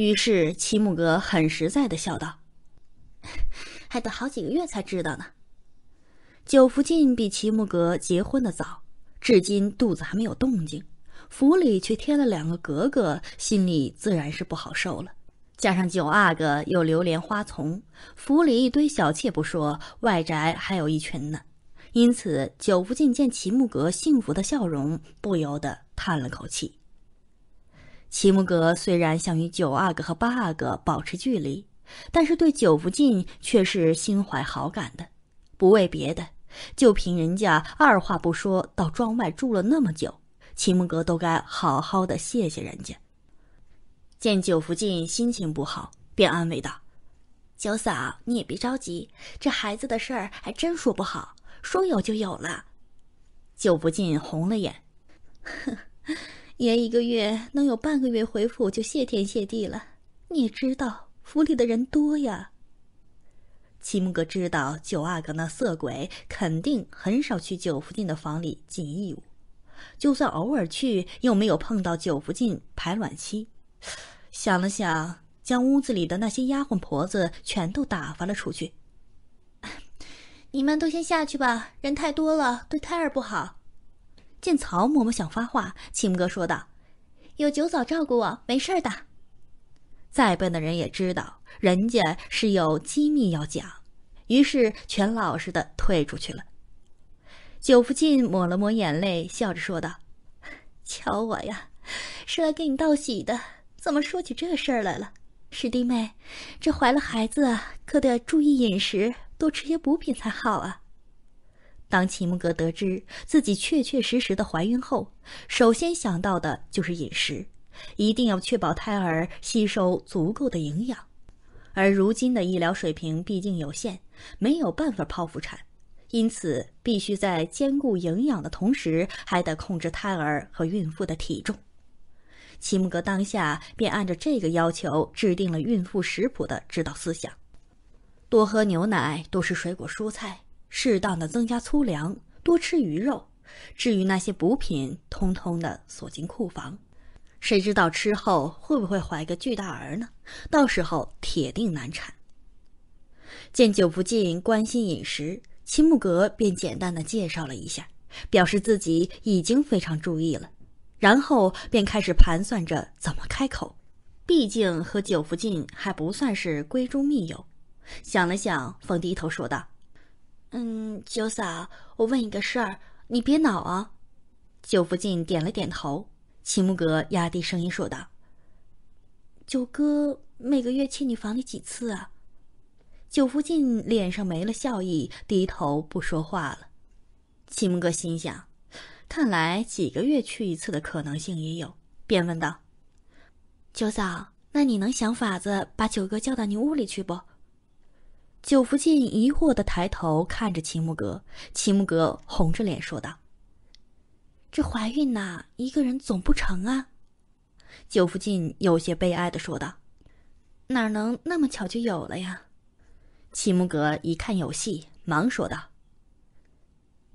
于是齐木格很实在的笑道：“ 还得好几个月才知道呢。”九福晋比齐木格结婚的早，至今肚子还没有动静，府里却添了两个格格，心里自然是不好受了。加上九阿哥又流连花丛，府里一堆小妾不说，外宅还有一群呢。因此，九福晋见齐木格幸福的笑容，不由得叹了口气。齐木格虽然想与九阿哥和八阿哥保持距离，但是对九福晋却是心怀好感的。不为别的，就凭人家二话不说到庄外住了那么久，齐木格都该好好的谢谢人家。见九福晋心情不好，便安慰道：“九嫂，你也别着急，这孩子的事儿还真说不好，说有就有了。”九福晋红了眼。爷一个月能有半个月回府，就谢天谢地了。你也知道，府里的人多呀。齐木格知道九阿哥那色鬼肯定很少去九福晋的房里尽义务，就算偶尔去，又没有碰到九福晋排卵期。想了想，将屋子里的那些丫鬟婆子全都打发了出去。你们都先下去吧，人太多了，对胎儿不好。见曹嬷嬷想发话，秦哥说道：“有九嫂照顾我，没事儿的。再笨的人也知道，人家是有机密要讲，于是全老实的退出去了。”九福晋抹了抹眼泪，笑着说道：“瞧我呀，是来给你道喜的，怎么说起这事儿来了？师弟妹，这怀了孩子，可得注意饮食，多吃些补品才好啊。”当齐木格得知自己确确实实的怀孕后，首先想到的就是饮食，一定要确保胎儿吸收足够的营养。而如今的医疗水平毕竟有限，没有办法剖腹产，因此必须在兼顾营养的同时，还得控制胎儿和孕妇的体重。齐木格当下便按照这个要求，制定了孕妇食谱的指导思想：多喝牛奶，多吃水果蔬菜。适当的增加粗粮，多吃鱼肉。至于那些补品，通通的锁进库房。谁知道吃后会不会怀个巨大儿呢？到时候铁定难产。见九福晋关心饮食，青木阁便简单的介绍了一下，表示自己已经非常注意了。然后便开始盘算着怎么开口，毕竟和九福晋还不算是闺中密友。想了想，凤低头说道。嗯，九嫂，我问你个事儿，你别恼啊。九福晋点了点头，齐木格压低声音说道：“九哥每个月去你房里几次啊？”九福晋脸上没了笑意，低头不说话了。齐木格心想，看来几个月去一次的可能性也有，便问道：“九嫂，那你能想法子把九哥叫到你屋里去不？”九福晋疑惑的抬头看着齐木格，齐木格红着脸说道：“这怀孕呐，一个人总不成啊。”九福晋有些悲哀的说道：“哪能那么巧就有了呀？”齐木格一看有戏，忙说道：“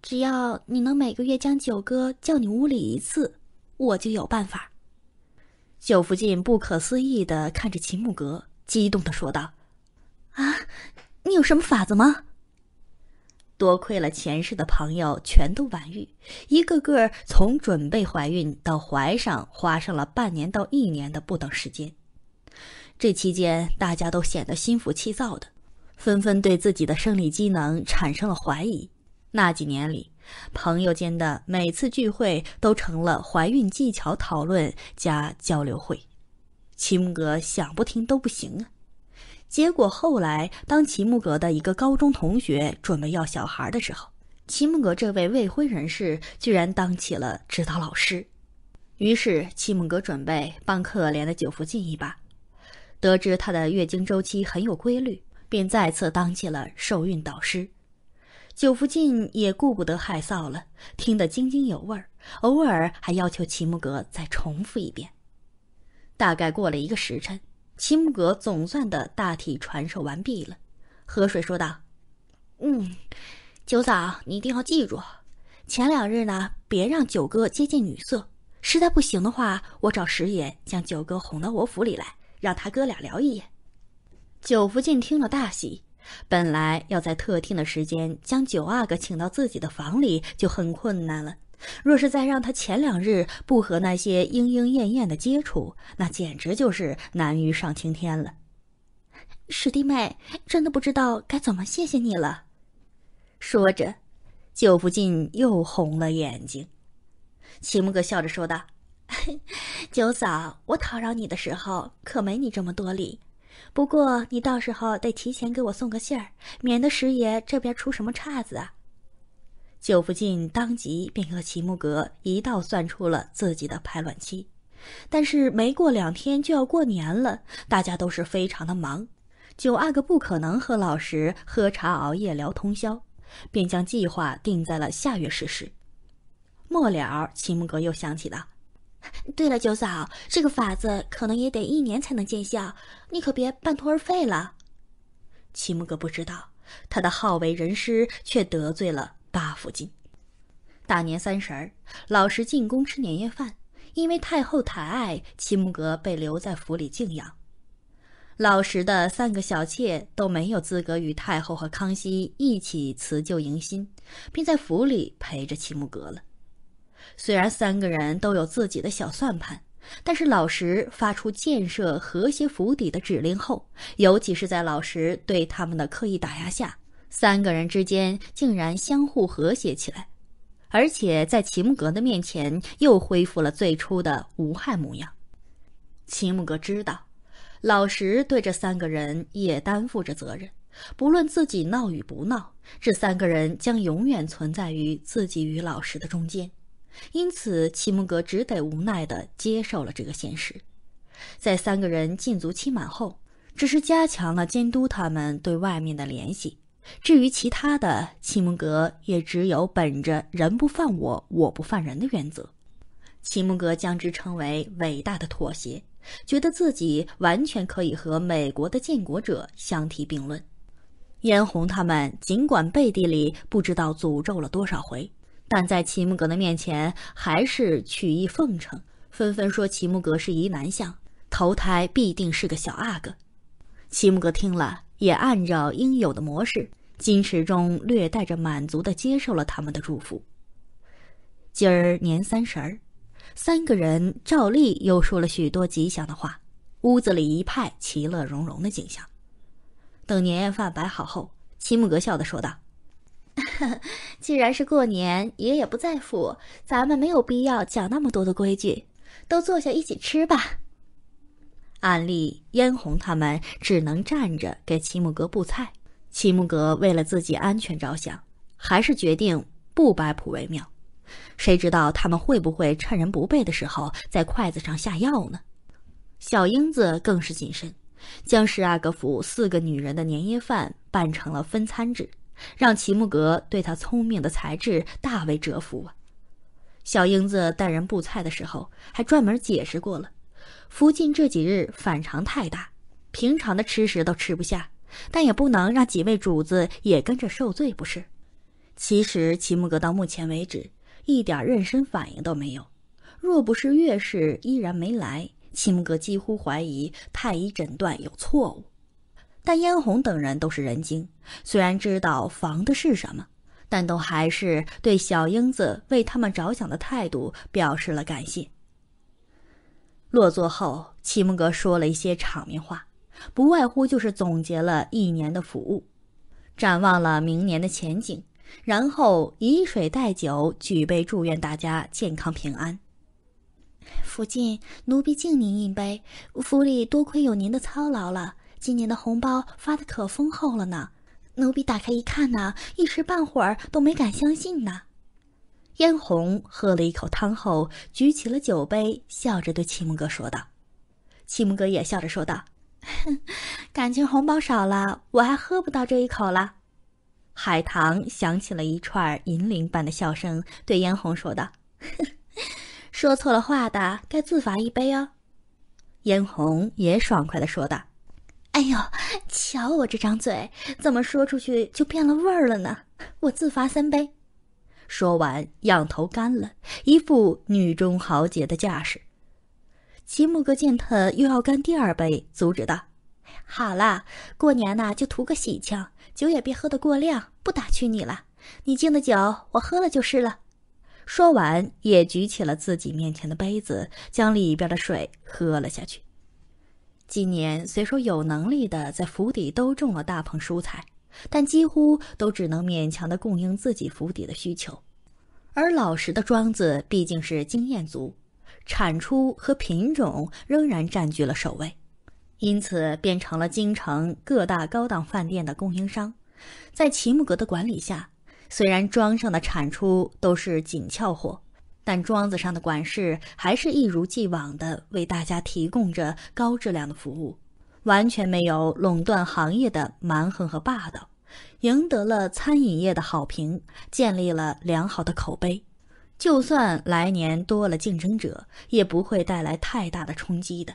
只要你能每个月将九哥叫你屋里一次，我就有办法。”九福晋不可思议的看着齐木格，激动的说道：“啊！”你有什么法子吗？多亏了前世的朋友全都晚育，一个个从准备怀孕到怀上，花上了半年到一年的不等时间。这期间，大家都显得心浮气躁的，纷纷对自己的生理机能产生了怀疑。那几年里，朋友间的每次聚会都成了怀孕技巧讨论加交流会，齐木哥想不听都不行啊。结果后来，当齐木格的一个高中同学准备要小孩的时候，齐木格这位未婚人士居然当起了指导老师。于是齐木格准备帮可怜的久福晋一把，得知她的月经周期很有规律，便再次当起了受孕导师。久福晋也顾不得害臊了，听得津津有味儿，偶尔还要求齐木格再重复一遍。大概过了一个时辰。青格总算的大体传授完毕了，河水说道：“嗯，九嫂，你一定要记住，前两日呢，别让九哥接近女色，实在不行的话，我找石爷将九哥哄到我府里来，让他哥俩聊一夜。”九福晋听了大喜，本来要在特定的时间将九阿哥请到自己的房里就很困难了。若是再让他前两日不和那些莺莺燕燕的接触，那简直就是难于上青天了。史弟妹真的不知道该怎么谢谢你了。说着，就不禁又红了眼睛。齐木格笑着说道：“九嫂，我讨扰你的时候可没你这么多礼。不过你到时候得提前给我送个信儿，免得十爷这边出什么岔子啊。”九福晋当即便和齐木格一道算出了自己的排卵期，但是没过两天就要过年了，大家都是非常的忙，九阿哥不可能和老十喝茶熬夜聊通宵，便将计划定在了下月实施。末了，齐木格又想起道：“对了，九嫂，这个法子可能也得一年才能见效，你可别半途而废了。”齐木格不知道，他的好为人师却得罪了。八福晋，大年三十儿，老十进宫吃年夜饭。因为太后抬爱，齐木格被留在府里静养。老十的三个小妾都没有资格与太后和康熙一起辞旧迎新，并在府里陪着齐木格了。虽然三个人都有自己的小算盘，但是老十发出建设和谐府邸的指令后，尤其是在老十对他们的刻意打压下。三个人之间竟然相互和谐起来，而且在齐木格的面前又恢复了最初的无害模样。齐木格知道，老石对这三个人也担负着责任，不论自己闹与不闹，这三个人将永远存在于自己与老石的中间。因此，齐木格只得无奈地接受了这个现实。在三个人禁足期满后，只是加强了监督他们对外面的联系。至于其他的，齐木格也只有本着“人不犯我，我不犯人”的原则。齐木格将之称为伟大的妥协，觉得自己完全可以和美国的建国者相提并论。燕红他们尽管背地里不知道诅咒了多少回，但在齐木格的面前还是曲意奉承，纷纷说齐木格是疑难相，投胎必定是个小阿哥。齐木格听了，也按照应有的模式。金池中略带着满足的接受了他们的祝福。今儿年三十儿，三个人照例又说了许多吉祥的话，屋子里一派其乐融融的景象。等年夜饭摆好后，齐木格笑的说道：“ 既然是过年，爷爷不在府，咱们没有必要讲那么多的规矩，都坐下一起吃吧。”安例嫣红他们只能站着给齐木格布菜。齐木格为了自己安全着想，还是决定不摆谱为妙。谁知道他们会不会趁人不备的时候在筷子上下药呢？小英子更是谨慎，将十阿哥府四个女人的年夜饭办成了分餐制，让齐木格对她聪明的才智大为折服啊！小英子带人布菜的时候还专门解释过了，福晋这几日反常太大，平常的吃食都吃不下。但也不能让几位主子也跟着受罪，不是？其实齐木格到目前为止一点妊娠反应都没有。若不是月氏依然没来，齐木格几乎怀疑太医诊断有错误。但嫣红等人都是人精，虽然知道防的是什么，但都还是对小英子为他们着想的态度表示了感谢。落座后，齐木格说了一些场面话。不外乎就是总结了一年的服务，展望了明年的前景，然后以水代酒，举杯祝愿大家健康平安。福晋，奴婢敬您一杯。府里多亏有您的操劳了，今年的红包发得可丰厚了呢。奴婢打开一看呢，一时半会儿都没敢相信呢。嫣红喝了一口汤后，举起了酒杯，笑着对齐木哥说道：“齐木哥也笑着说道。” 感情红包少了，我还喝不到这一口了。海棠响起了一串银铃般的笑声，对嫣红说道：“ 说错了话的，该自罚一杯哦。”嫣红也爽快的说道：“哎呦，瞧我这张嘴，怎么说出去就变了味儿了呢？我自罚三杯。”说完，仰头干了，一副女中豪杰的架势。齐木哥见他又要干第二杯，阻止道：“好啦，过年呐，就图个喜庆，酒也别喝得过量。不打趣你了，你敬的酒我喝了就是了。”说完，也举起了自己面前的杯子，将里边的水喝了下去。今年虽说有能力的在府邸都种了大棚蔬菜，但几乎都只能勉强的供应自己府邸的需求。而老实的庄子毕竟是经验足。产出和品种仍然占据了首位，因此变成了京城各大高档饭店的供应商。在齐木格的管理下，虽然庄上的产出都是紧俏货，但庄子上的管事还是一如既往的为大家提供着高质量的服务，完全没有垄断行业的蛮横和霸道，赢得了餐饮业的好评，建立了良好的口碑。就算来年多了竞争者，也不会带来太大的冲击的。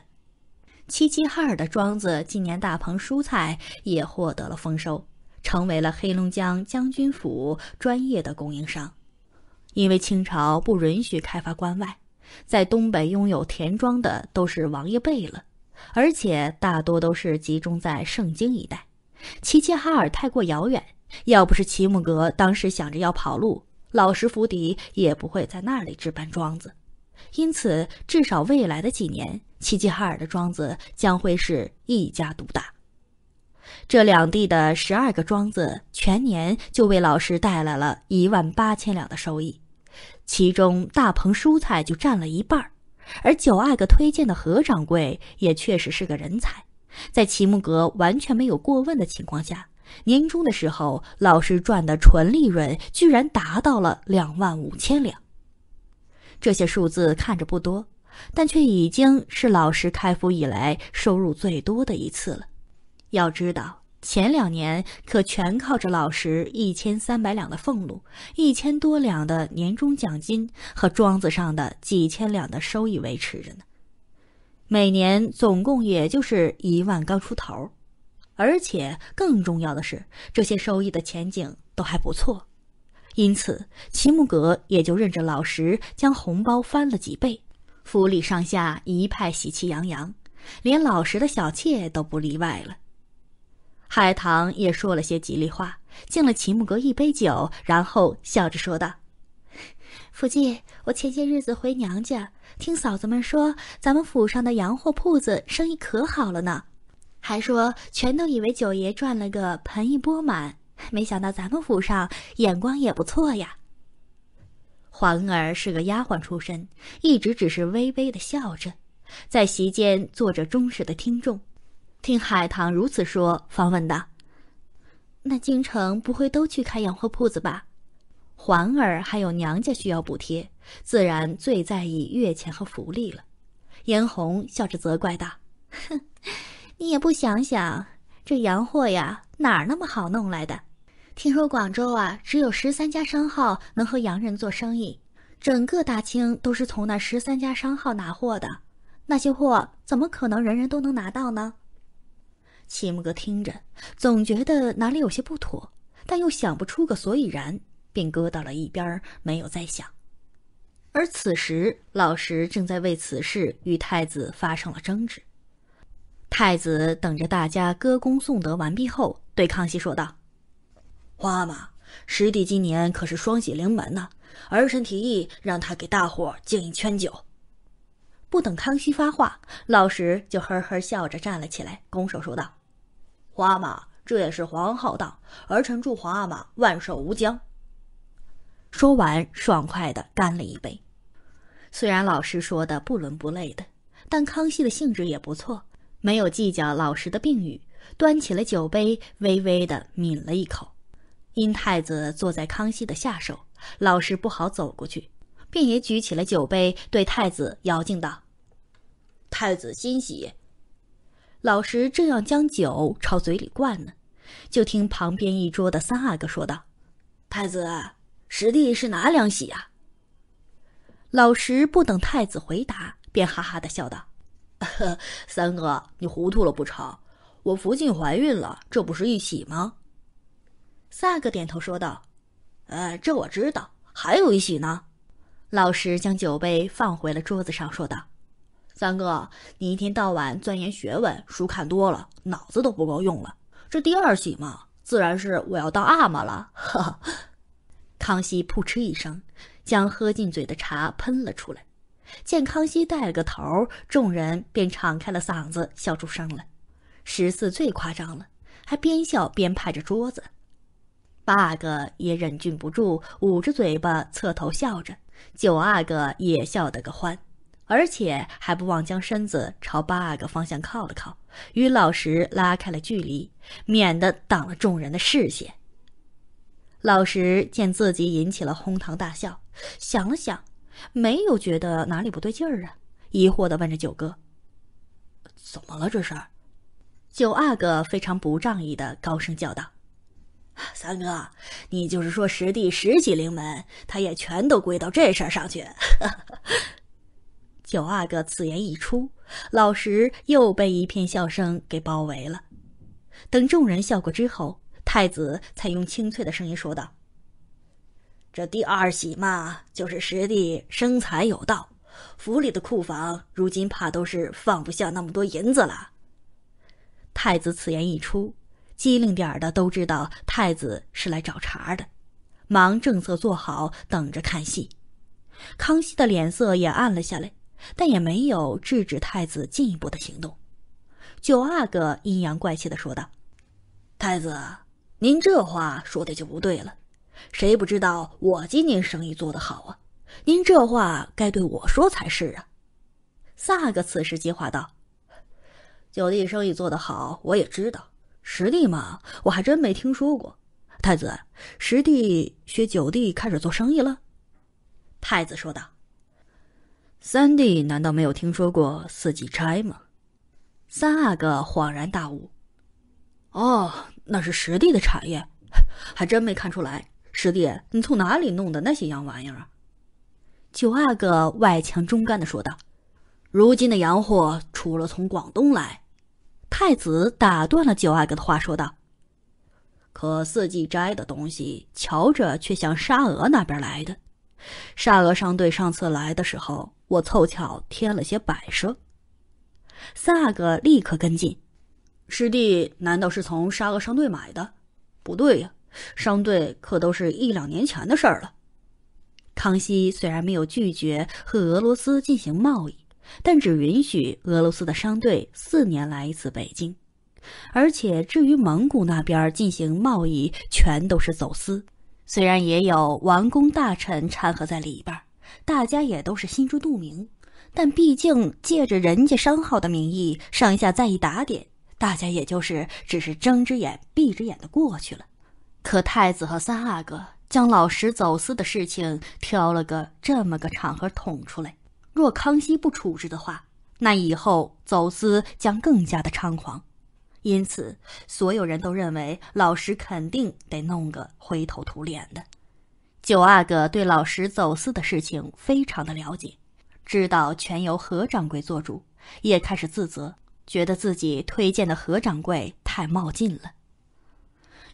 齐齐哈尔的庄子今年大棚蔬菜也获得了丰收，成为了黑龙江将军府专业的供应商。因为清朝不允许开发关外，在东北拥有田庄的都是王爷辈了，而且大多都是集中在盛京一带。齐齐哈尔太过遥远，要不是齐木格当时想着要跑路。老石府邸也不会在那里置办庄子，因此至少未来的几年，齐齐哈尔的庄子将会是一家独大。这两地的十二个庄子全年就为老师带来了一万八千两的收益，其中大棚蔬菜就占了一半而九阿哥推荐的何掌柜也确实是个人才，在齐木格完全没有过问的情况下。年终的时候，老师赚的纯利润居然达到了两万五千两。这些数字看着不多，但却已经是老师开服以来收入最多的一次了。要知道，前两年可全靠着老师一千三百两的俸禄、一千多两的年终奖金和庄子上的几千两的收益维持着呢。每年总共也就是一万刚出头。而且更重要的是，这些收益的前景都还不错，因此齐木格也就任着老石将红包翻了几倍，府里上下一派喜气洋洋，连老实的小妾都不例外了。海棠也说了些吉利话，敬了齐木格一杯酒，然后笑着说道：“福晋，我前些日子回娘家，听嫂子们说，咱们府上的洋货铺子生意可好了呢。”还说全都以为九爷赚了个盆一钵满，没想到咱们府上眼光也不错呀。环儿是个丫鬟出身，一直只是微微的笑着，在席间坐着忠实的听众。听海棠如此说，方问道：“那京城不会都去开洋货铺子吧？”环儿还有娘家需要补贴，自然最在意月钱和福利了。嫣红笑着责怪道：“哼。”你也不想想，这洋货呀哪儿那么好弄来的？听说广州啊，只有十三家商号能和洋人做生意，整个大清都是从那十三家商号拿货的。那些货怎么可能人人都能拿到呢？齐木哥听着，总觉得哪里有些不妥，但又想不出个所以然，便搁到了一边没有再想。而此时，老石正在为此事与太子发生了争执。太子等着大家歌功颂德完毕后，对康熙说道：“皇阿玛，十弟今年可是双喜临门呐！儿臣提议让他给大伙敬一圈酒。”不等康熙发话，老十就呵呵笑着站了起来，拱手说道：“皇阿玛，这也是皇恩浩荡，儿臣祝皇阿玛万寿无疆。”说完，爽快的干了一杯。虽然老师说的不伦不类的，但康熙的兴致也不错。没有计较，老实的病语，端起了酒杯，微微的抿了一口。因太子坐在康熙的下手，老实不好走过去，便也举起了酒杯，对太子遥敬道：“太子欣喜。”老实正要将酒朝嘴里灌呢，就听旁边一桌的三阿哥说道：“太子，十弟是哪两喜啊？”老实不等太子回答，便哈哈的笑道。三哥，你糊涂了不成？我福晋怀孕了，这不是一喜吗？萨哥点头说道：“呃，这我知道，还有一喜呢。”老师将酒杯放回了桌子上，说道：“三哥，你一天到晚钻研学问，书看多了，脑子都不够用了。这第二喜嘛，自然是我要当阿玛了。”哈哈，康熙噗嗤一声，将喝进嘴的茶喷了出来。见康熙带了个头，众人便敞开了嗓子笑出声来。十四最夸张了，还边笑边拍着桌子。八阿哥也忍俊不住，捂着嘴巴侧头笑着。九阿哥也笑得个欢，而且还不忘将身子朝八阿哥方向靠了靠，与老十拉开了距离，免得挡了众人的视线。老十见自己引起了哄堂大笑，想了想。没有觉得哪里不对劲儿啊？疑惑的问着九哥：“怎么了？这是？”九阿哥非常不仗义的高声叫道：“三哥，你就是说十弟十几灵门，他也全都归到这事儿上去？” 九阿哥此言一出，老十又被一片笑声给包围了。等众人笑过之后，太子才用清脆的声音说道。这第二喜嘛，就是十弟生财有道，府里的库房如今怕都是放不下那么多银子了。太子此言一出，机灵点儿的都知道太子是来找茬的，忙正色坐好，等着看戏。康熙的脸色也暗了下来，但也没有制止太子进一步的行动。九阿哥阴阳怪气的说道：“太子，您这话说的就不对了。”谁不知道我今年生意做得好啊？您这话该对我说才是啊！萨哥此时接话道：“九弟生意做得好，我也知道。十弟嘛，我还真没听说过。太子，十弟学九弟开始做生意了？”太子说道：“三弟难道没有听说过四季差吗？”三阿哥恍然大悟：“哦，那是十弟的产业，还真没看出来。”师弟，你从哪里弄的那些洋玩意儿啊？九阿哥外强中干地说道：“如今的洋货，除了从广东来。”太子打断了九阿哥的话，说道：“可四季斋的东西，瞧着却像沙俄那边来的。沙俄商队上次来的时候，我凑巧添了些摆设。”三阿哥立刻跟进：“师弟，难道是从沙俄商队买的？不对呀。”商队可都是一两年前的事儿了。康熙虽然没有拒绝和俄罗斯进行贸易，但只允许俄罗斯的商队四年来一次北京。而且，至于蒙古那边进行贸易，全都是走私。虽然也有王公大臣掺和在里边，大家也都是心知肚明。但毕竟借着人家商号的名义，上下再一打点，大家也就是只是睁只眼闭只眼的过去了。可太子和三阿哥将老石走私的事情挑了个这么个场合捅出来，若康熙不处置的话，那以后走私将更加的猖狂。因此，所有人都认为老石肯定得弄个灰头土脸的。九阿哥对老石走私的事情非常的了解，知道全由何掌柜做主，也开始自责，觉得自己推荐的何掌柜太冒进了。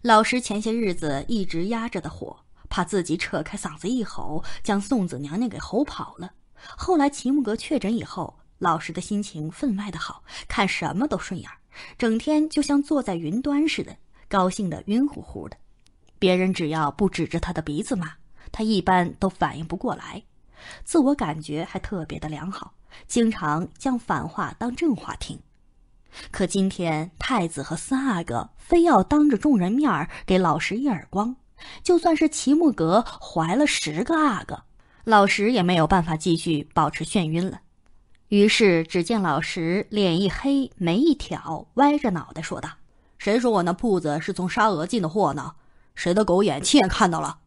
老师前些日子一直压着的火，怕自己扯开嗓子一吼，将宋子娘娘给吼跑了。后来齐木格确诊以后，老师的心情分外的好，看什么都顺眼，整天就像坐在云端似的，高兴的晕乎乎的。别人只要不指着他的鼻子骂，他一般都反应不过来，自我感觉还特别的良好，经常将反话当正话听。可今天太子和四阿哥非要当着众人面给老十一耳光，就算是齐木格怀了十个阿哥，老十也没有办法继续保持眩晕了。于是只见老十脸一黑，眉一挑，歪着脑袋说道：“谁说我那铺子是从沙俄进的货呢？谁的狗眼亲眼看到了？”